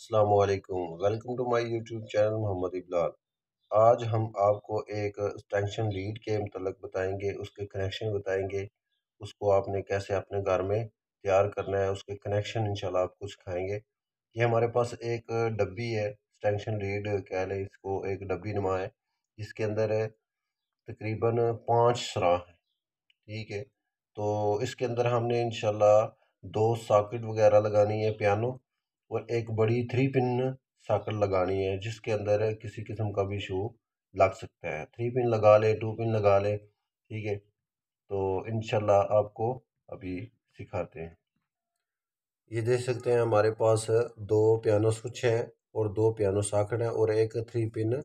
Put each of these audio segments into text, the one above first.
अल्लाम welcome to my YouTube channel Mohammad Iblal आज हम आपको एक एक्सटेंशन लीड के मतलब बताएंगे उसके कनेक्शन बताएंगे उसको आपने कैसे अपने घर में तैयार करना है उसके कनेक्शन इंशाल्लाह आपको सिखाएंगे ये हमारे पास एक डब्बी है एक्सटेंशन लीड कह लें इसको एक डब्बी नुमा है जिसके अंदर तकरीबन पाँच सराह हैं ठीक है तो इसके अंदर हमने इनशाला दो सॉकेट वगैरह लगानी है पियानो और एक बड़ी थ्री पिन साकर लगानी है जिसके अंदर किसी किस्म का भी शू लग सकता है थ्री पिन लगा ले टू पिन लगा ले ठीक है तो इन आपको अभी सिखाते हैं ये देख सकते हैं हमारे पास दो पियानो स्विच हैं और दो पियानो साकड़ हैं और एक थ्री पिन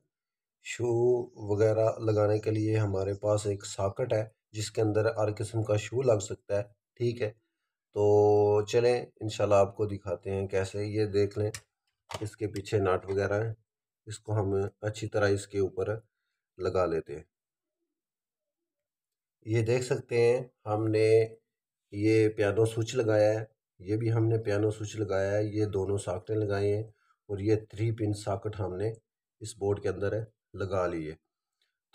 शू वगैरह लगाने के लिए हमारे पास एक साकट है जिसके अंदर हर किस्म का शू लग सकता है ठीक है तो चलें इंशाल्लाह आपको दिखाते हैं कैसे ये देख लें इसके पीछे नाट वगैरह है इसको हम अच्छी तरह इसके ऊपर लगा लेते हैं ये देख सकते हैं हमने ये पियानो स्विच लगाया है ये भी हमने पियानो स्विच लगाया है ये दोनों साकटें लगाई हैं और ये थ्री पिन साकट हमने इस बोर्ड के अंदर लगा लिए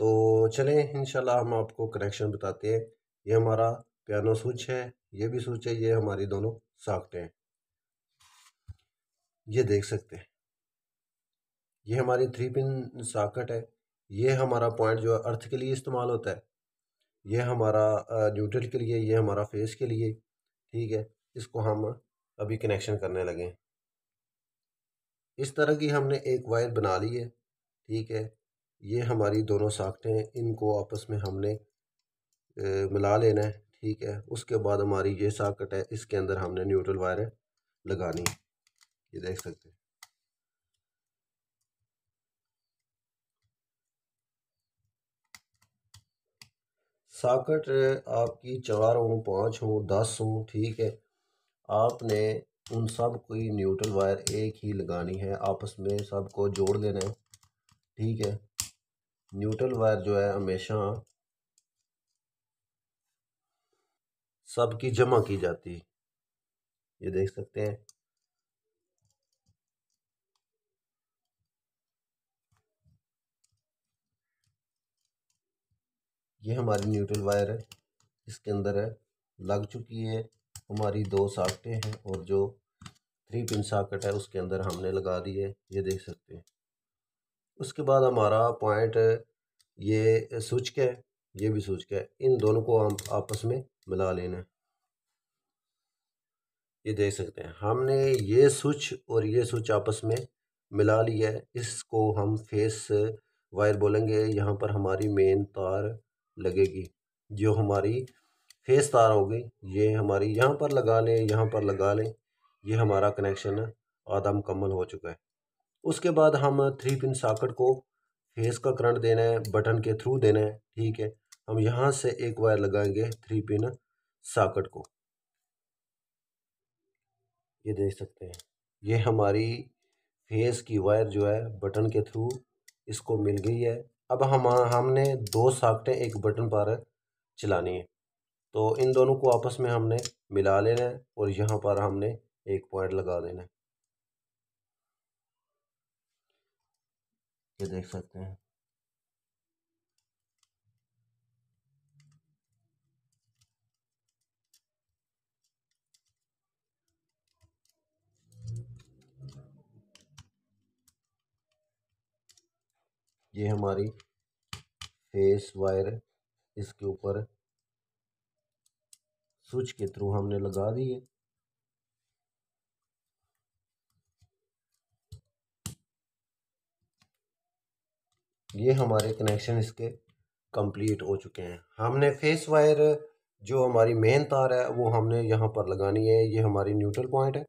तो चलें इंशाल्लाह हम आपको कनेक्शन बताते हैं ये हमारा पियानो स्विच है ये भी स्विच है ये हमारी दोनों साख्टें हैं ये देख सकते हैं ये हमारी थ्री पिन साकट है ये हमारा पॉइंट जो है अर्थ के लिए इस्तेमाल होता है ये हमारा न्यूट्रल के लिए ये हमारा फेस के लिए ठीक है इसको हम अभी कनेक्शन करने लगे इस तरह की हमने एक वायर बना ली है ठीक है ये हमारी दोनों साख्टें हैं इनको आपस में हमने मिला लेना है ठीक है उसके बाद हमारी ये साकट है इसके अंदर हमने न्यूट्रल वायर लगानी ये देख सकते हैं साकट आपकी चार हो पाँच हो दस हो ठीक है आपने उन सब की न्यूट्रल वायर एक ही लगानी है आपस में सबको जोड़ लेना है ठीक है न्यूट्रल वायर जो है हमेशा सबकी जमा की जाती ये देख सकते हैं ये हमारी न्यूट्रल वायर है इसके अंदर है लग चुकी है हमारी दो साकटें हैं और जो थ्री पिन साकट है उसके अंदर हमने लगा दी है ये देख सकते हैं उसके बाद हमारा पॉइंट ये स्विच का है ये भी स्विच का है इन दोनों को हम आपस में मिला लेना ये देख सकते हैं हमने ये स्विच और ये स्विच आपस में मिला लिया है इसको हम फेस वायर बोलेंगे यहाँ पर हमारी मेन तार लगेगी जो हमारी फेस तार होगी ये हमारी यहाँ पर लगा लें यहाँ पर लगा लें ये हमारा कनेक्शन आधा मुकम्मल हो चुका है उसके बाद हम थ्री पिन साकट को फेस का करंट देना है बटन के थ्रू देना है ठीक है हम यहाँ से एक वायर लगाएंगे थ्री पिन साकट को ये देख सकते हैं ये हमारी फेस की वायर जो है बटन के थ्रू इसको मिल गई है अब हम हमने दो साकटें एक बटन पर चलानी है तो इन दोनों को आपस में हमने मिला लेना है और यहाँ पर हमने एक पॉइंट लगा देना है ये देख सकते हैं ये हमारी फेस वायर इसके ऊपर स्विच के थ्रू हमने लगा दी है ये हमारे कनेक्शन इसके कंप्लीट हो चुके हैं हमने फेस वायर जो हमारी मेन तार है वो हमने यहाँ पर लगानी है ये हमारी न्यूट्रल पॉइंट है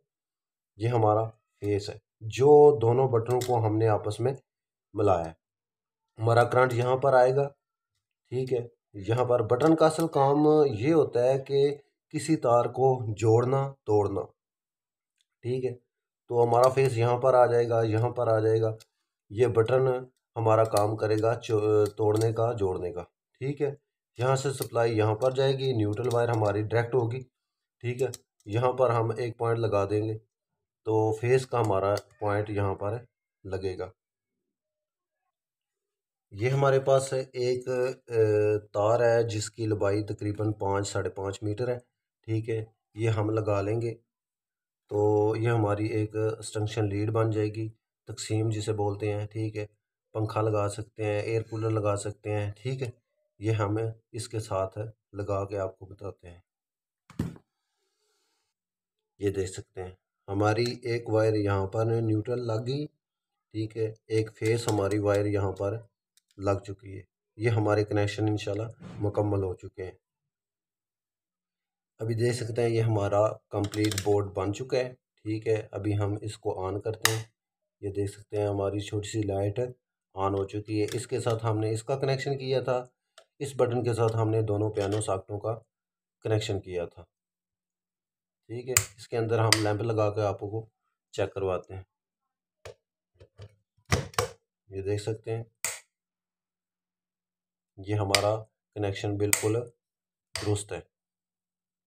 ये हमारा फेस है जो दोनों बटनों को हमने आपस में मिलाया है हमारा करंट यहाँ पर आएगा ठीक है यहाँ पर बटन का असल काम ये होता है कि किसी तार को जोड़ना तोड़ना ठीक है तो हमारा फेस यहाँ पर आ जाएगा यहाँ पर आ जाएगा ये बटन हमारा काम करेगा तोड़ने का जोड़ने का ठीक है यहाँ से सप्लाई यहाँ पर जाएगी न्यूट्रल वायर हमारी डायरेक्ट होगी ठीक है यहाँ पर हम एक पॉइंट लगा देंगे तो फेस का हमारा पॉइंट यहाँ पर लगेगा ये हमारे पास एक तार है जिसकी लंबाई तकरीबन पाँच साढ़े पाँच मीटर है ठीक है ये हम लगा लेंगे तो ये हमारी एक स्टंक्शन लीड बन जाएगी तकसीम जिसे बोलते हैं ठीक है पंखा लगा सकते हैं एयर कूलर लगा सकते हैं ठीक है ये हम इसके साथ लगा के आपको बताते हैं ये देख सकते हैं हमारी एक वायर यहाँ पर न्यूट्रल लग गई ठीक है एक फेस हमारी वायर यहाँ पर लग चुकी है ये हमारे कनेक्शन इंशाल्लाह मुकम्मल हो चुके हैं अभी देख सकते हैं ये हमारा कंप्लीट बोर्ड बन चुका है ठीक है अभी हम इसको ऑन करते हैं ये देख सकते हैं हमारी छोटी सी लाइट ऑन हो चुकी है इसके साथ हमने इसका कनेक्शन किया था इस बटन के साथ हमने दोनों पियानो साफ्टों का कनेक्शन किया था ठीक है इसके अंदर हम लैंप लगा कर आपको चेक करवाते हैं ये देख सकते हैं ये हमारा कनेक्शन बिल्कुल दुरुस्त है